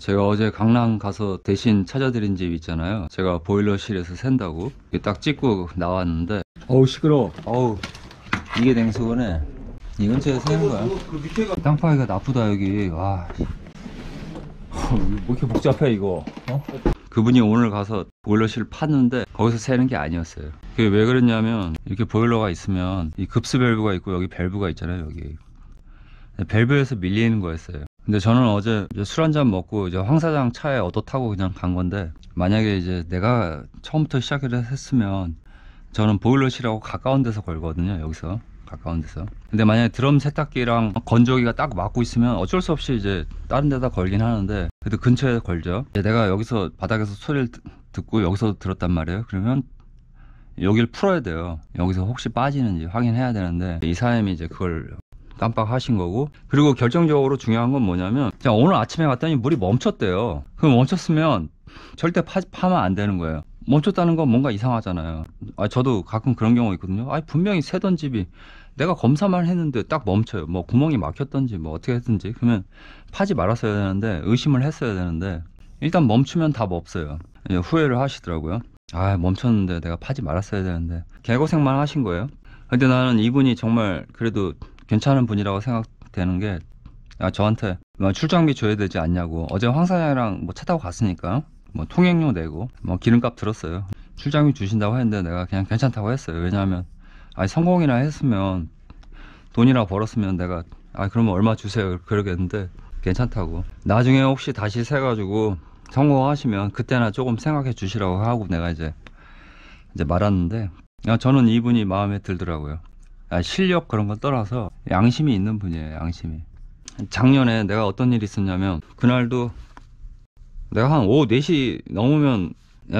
제가 어제 강남 가서 대신 찾아드린 집 있잖아요 제가 보일러실에서 샌다고 딱 찍고 나왔는데 어우 시끄러워 어우 이게 냉수건에 이 근처에 새는 거야 어, 그 땅파이가 나쁘다 여기 와뭐 이렇게 복잡해 이거 어? 그분이 오늘 가서 보일러실 팠는데 거기서 새는 게 아니었어요 그게 왜 그랬냐면 이렇게 보일러가 있으면 이 급수 밸브가 있고 여기 밸브가 있잖아요 여기 네, 밸브에서 밀리는 거였어요 근데 저는 어제 술 한 잔 먹고 이제 황사장 차에 얻어 타고 그냥 간 건데 만약에 이제 내가 처음부터 시작을 했으면 저는 보일러실하고 가까운 데서 걸거든요 여기서 가까운 데서 근데 만약에 드럼 세탁기랑 건조기가 딱 맞고 있으면 어쩔 수 없이 이제 다른 데다 걸긴 하는데 그래도 근처에 걸죠 내가 여기서 바닥에서 소리를 듣고 여기서 들었단 말이에요 그러면 여기를 풀어야 돼요 여기서 혹시 빠지는지 확인해야 되는데 이사람이 이제 그걸 깜빡하신 거고 그리고 결정적으로 중요한 건 뭐냐면 자 오늘 아침에 갔더니 물이 멈췄대요 그럼 멈췄으면 절대 파, 파면 안 되는 거예요 멈췄다는 건 뭔가 이상하잖아요 아 저도 가끔 그런 경우 있거든요 아 분명히 새던 집이 내가 검사만 했는데 딱 멈춰요 뭐 구멍이 막혔던지 뭐 어떻게 했든지 그러면 파지 말았어야 되는데 의심을 했어야 되는데 일단 멈추면 답 없어요 예, 후회를 하시더라고요 아 멈췄는데 내가 파지 말았어야 되는데 개고생만 하신 거예요 근데 나는 이분이 정말 그래도 괜찮은 분이라고 생각되는 게 아, 저한테 뭐 출장비 줘야 되지 않냐고 어제 황사장이랑 뭐차 타고 갔으니까 뭐 통행료 내고 뭐 기름값 들었어요 출장비 주신다고 했는데 내가 그냥 괜찮다고 했어요 왜냐하면 아니 성공이나 했으면 돈이나 벌었으면 내가 아 그러면 얼마 주세요 그러겠는데 괜찮다고 나중에 혹시 다시 세 가지고 성공하시면 그때나 조금 생각해 주시라고 하고 내가 이제 이제 말았는데 아, 저는 이분이 마음에 들더라고요 아, 실력 그런 건 떠나서 양심이 있는 분이에요. 양심이. 작년에 내가 어떤 일이 있었냐면 그날도 내가 한 오후 4시 넘으면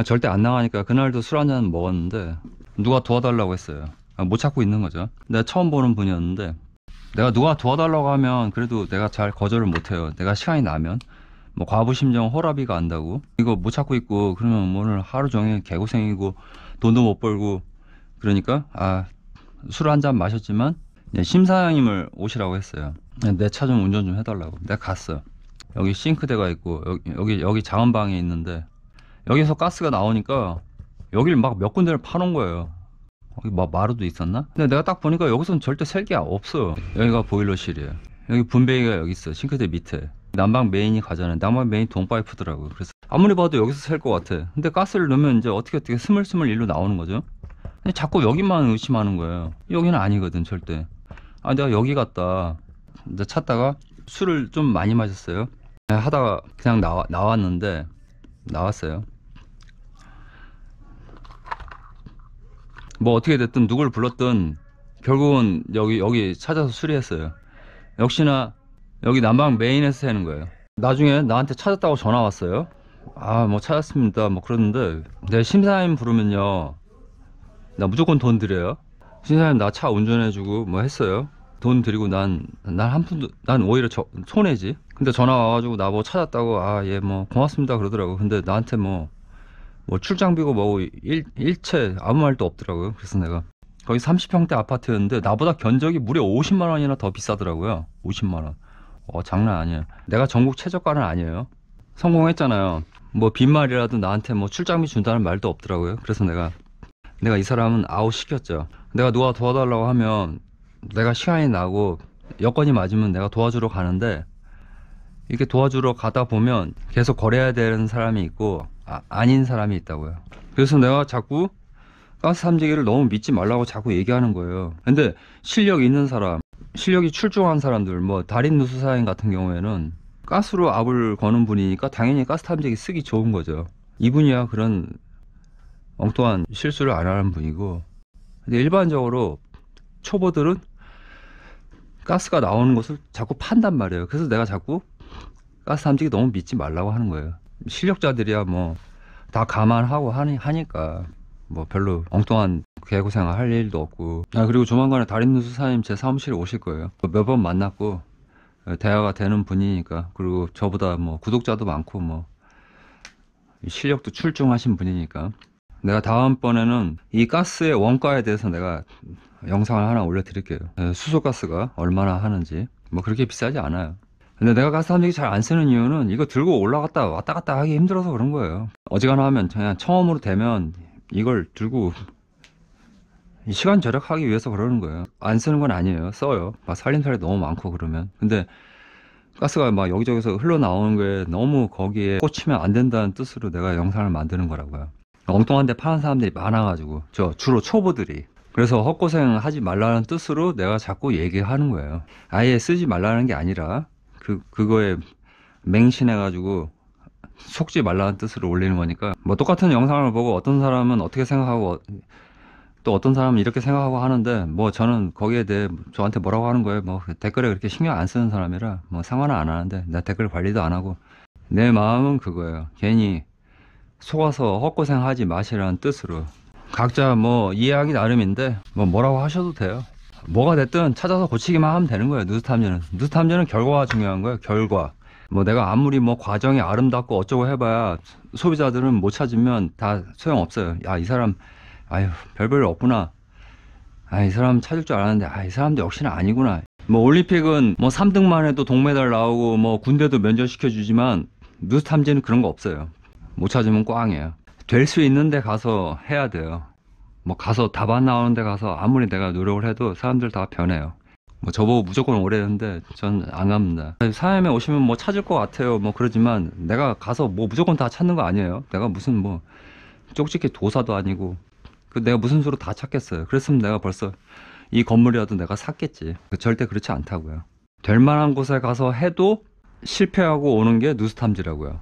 절대 안 나가니까 그날도 술 한잔 먹었는데 누가 도와달라고 했어요. 아, 못 찾고 있는 거죠. 내가 처음 보는 분이었는데 내가 누가 도와달라고 하면 그래도 내가 잘 거절을 못해요. 내가 시간이 나면 뭐 과부심정 허라비가 안다고 이거 못 찾고 있고 그러면 오늘 하루 종일 개고생이고 돈도 못 벌고 그러니까 아 술한잔 마셨지만 심사장님을 오시라고 했어요. 내 차 좀 운전 좀 해달라고. 내가 갔어. 여기 싱크대가 있고 여기 여기, 여기 장원방에 있는데 여기서 가스가 나오니까 여기를 막 몇 군데를 파놓은 거예요. 여기 막 마루도 있었나? 근데 내가 딱 보니까 여기선 절대 셀 게 없어. 여기가 보일러실이에요. 여기 분배기가 여기 있어. 싱크대 밑에. 난방 메인이 가잖아요. 난방 메인 동파이프더라고 그래서 아무리 봐도 여기서 셀것 같아. 근데 가스를 넣으면 이제 어떻게 어떻게 스물스물 일로 나오는 거죠. 근데 자꾸 여기만 의심하는 거예요. 여기는 아니거든, 절대. 아, 내가 여기 갔다. 나 찾다가 술을 좀 많이 마셨어요. 네, 하다가 그냥 나와, 나왔는데, 나왔어요. 뭐 어떻게 됐든 누굴 불렀든 결국은 여기, 여기 찾아서 수리했어요. 역시나 여기 남방 메인에서 해는 거예요. 나중에 나한테 찾았다고 전화 왔어요. 아, 뭐 찾았습니다. 뭐 그러는데 내 심사인 부르면요. 나 무조건 돈 드려요 신사님 나 차 운전해주고 뭐 했어요 돈 드리고 난 난한 푼도 난 오히려 저, 손해지 근데 전화 와가지고 나 뭐 찾았다고 아예뭐 고맙습니다 그러더라고 근데 나한테 뭐 뭐 출장비고 뭐고 일, 일체 아무 말도 없더라고요 그래서 내가 거기 30평대 아파트였는데 나보다 견적이 무려 50만 원이나 더 비싸더라고요 50만 원어 장난 아니에요 내가 전국 최저가는 아니에요 성공했잖아요 뭐 빈말이라도 나한테 뭐 출장비 준다는 말도 없더라고요 그래서 내가 내가 이 사람은 아웃 시켰죠. 내가 누가 도와달라고 하면 내가 시간이 나고 여건이 맞으면 내가 도와주러 가는데 이렇게 도와주러 가다 보면 계속 거래해야 되는 사람이 있고 아, 닌 사람이 있다고요. 그래서 내가 자꾸 가스 삼지기를 너무 믿지 말라고 자꾸 얘기하는 거예요. 근데 실력 있는 사람, 실력이 출중한 사람들, 뭐 달인 누수사인 같은 경우에는 가스로 압을 거는 분이니까 당연히 가스 탐지기 쓰기 좋은 거죠. 이분이야 그런 엉뚱한 실수를 안 하는 분이고 근데 일반적으로 초보들은 가스가 나오는 것을 자꾸 판단 말이에요 그래서 내가 자꾸 가스 함지기 너무 믿지 말라고 하는 거예요 실력자들이야 뭐 다 감안하고 하니, 하니까 뭐 별로 엉뚱한 개고생을 할 일도 없고 아 그리고 조만간에 다림누 수사님 제 사무실에 오실 거예요 몇 번 만났고 대화가 되는 분이니까 그리고 저보다 뭐 구독자도 많고 뭐 실력도 출중하신 분이니까 내가 다음번에는 이 가스의 원가에 대해서 내가 영상을 하나 올려드릴게요. 예, 수소가스가 얼마나 하는지. 뭐 그렇게 비싸지 않아요. 근데 내가 가스 함정기 잘안 쓰는 이유는 이거 들고 올라갔다 왔다 갔다 하기 힘들어서 그런 거예요. 어지간하 면 그냥 처음으로 되면 이걸 들고 시간 절약하기 위해서 그러는 거예요. 안 쓰는 건 아니에요. 써요. 막 살림살이 너무 많고 그러면. 근데 가스가 막 여기저기서 흘러나오는 게 너무 거기에 꽂히면 안 된다는 뜻으로 내가 영상을 만드는 거라고요. 엉뚱한데 파는 사람들이 많아가지고 저 주로 초보들이 그래서 헛고생 하지 말라는 뜻으로 내가 자꾸 얘기하는 거예요 아예 쓰지 말라는 게 아니라 그 그거에 맹신해 가지고 속지 말라는 뜻으로 올리는 거니까 뭐 똑같은 영상을 보고 어떤 사람은 어떻게 생각하고 또 어떤 사람은 이렇게 생각하고 하는데 뭐 저는 거기에 대해 저한테 뭐라고 하는 거예요 뭐 댓글에 그렇게 신경 안 쓰는 사람이라 뭐 상관은 안 하는데 나 댓글 관리도 안 하고 내 마음은 그거예요 괜히 속아서 헛고생하지 마시라는 뜻으로 각자 뭐 이해하기 나름인데 뭐 뭐라고 하셔도 돼요 뭐가 됐든 찾아서 고치기만 하면 되는 거예요 누수탐지는 누수탐지는 결과가 중요한 거예요 결과 뭐 내가 아무리 뭐 과정이 아름답고 어쩌고 해봐야 소비자들은 못 찾으면 다 소용없어요 야 이 사람 아유 별별 없구나 아 이 사람 찾을 줄 알았는데 아 이 사람도 역시나 아니구나 뭐 올림픽은 뭐 3등만 해도 동메달 나오고 뭐 군대도 면접시켜 주지만 누수 탐지는 그런 거 없어요 못 찾으면 꽝이에요 될 수 있는데 가서 해야 돼요 뭐 가서 답안 나오는 데 가서 아무리 내가 노력을 해도 사람들 다 변해요 뭐 저보고 무조건 오래 했는데 전 안 갑니다 사회에 오시면 뭐 찾을 것 같아요 뭐 그러지만 내가 가서 뭐 무조건 다 찾는 거 아니에요 내가 무슨 뭐 쪽집게 도사도 아니고 그 내가 무슨 수로 다 찾겠어요 그랬으면 내가 벌써 이 건물이라도 내가 샀겠지 그 절대 그렇지 않다고요 될 만한 곳에 가서 해도 실패하고 오는 게 누스탐지라고요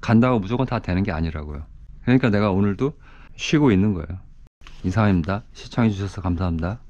간다고 무조건 다 되는 게 아니라고요. 그러니까 내가 오늘도 쉬고 있는 거예요. 이상입니다. 시청해주셔서 감사합니다.